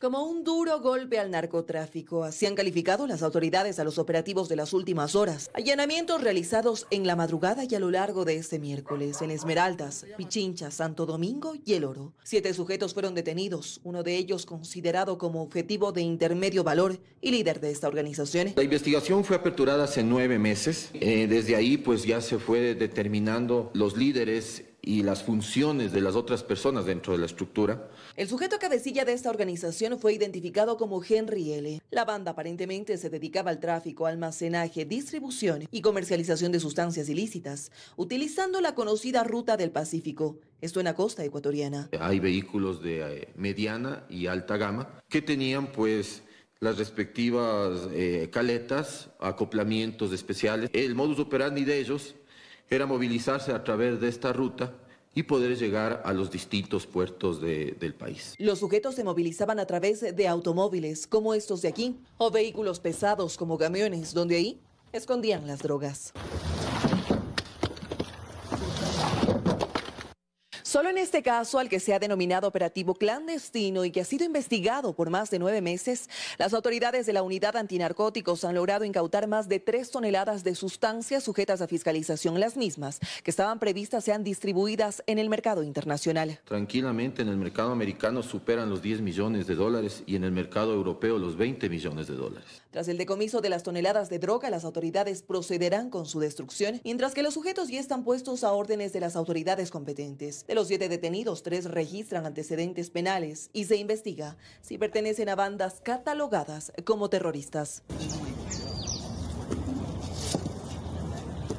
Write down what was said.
Como un duro golpe al narcotráfico, así han calificado las autoridades a los operativos de las últimas horas. Allanamientos realizados en la madrugada y a lo largo de este miércoles en Esmeraldas, Pichincha, Santo Domingo y El Oro. Siete sujetos fueron detenidos, uno de ellos considerado como objetivo de intermedio valor y líder de esta organización. La investigación fue aperturada hace nueve meses. Eh, desde ahí pues ya se fue determinando los líderes y las funciones de las otras personas dentro de la estructura. El sujeto cabecilla de esta organización fue identificado como Henry L. La banda aparentemente se dedicaba al tráfico, almacenaje, distribución y comercialización de sustancias ilícitas, utilizando la conocida ruta del Pacífico, esto en la costa ecuatoriana. Hay vehículos de eh, mediana y alta gama que tenían pues las respectivas eh, caletas, acoplamientos especiales. El modus operandi de ellos era movilizarse a través de esta ruta y poder llegar a los distintos puertos del país. Los sujetos se movilizaban a través de automóviles como estos de aquí o vehículos pesados como camiones, donde ahí escondían las drogas. Solo en este caso, al que se ha denominado operativo clandestino y que ha sido investigado por más de nueve meses, las autoridades de la unidad antinarcóticos han logrado incautar más de tres toneladas de sustancias sujetas a fiscalización, las mismas que estaban previstas sean distribuidas en el mercado internacional. Tranquilamente, en el mercado americano superan los 10 millones de dólares y en el mercado europeo los 20 millones de dólares. Tras el decomiso de las toneladas de droga, las autoridades procederán con su destrucción, mientras que los sujetos ya están puestos a órdenes de las autoridades competentes. De los siete detenidos, tres registran antecedentes penales y se investiga si pertenecen a bandas catalogadas como terroristas.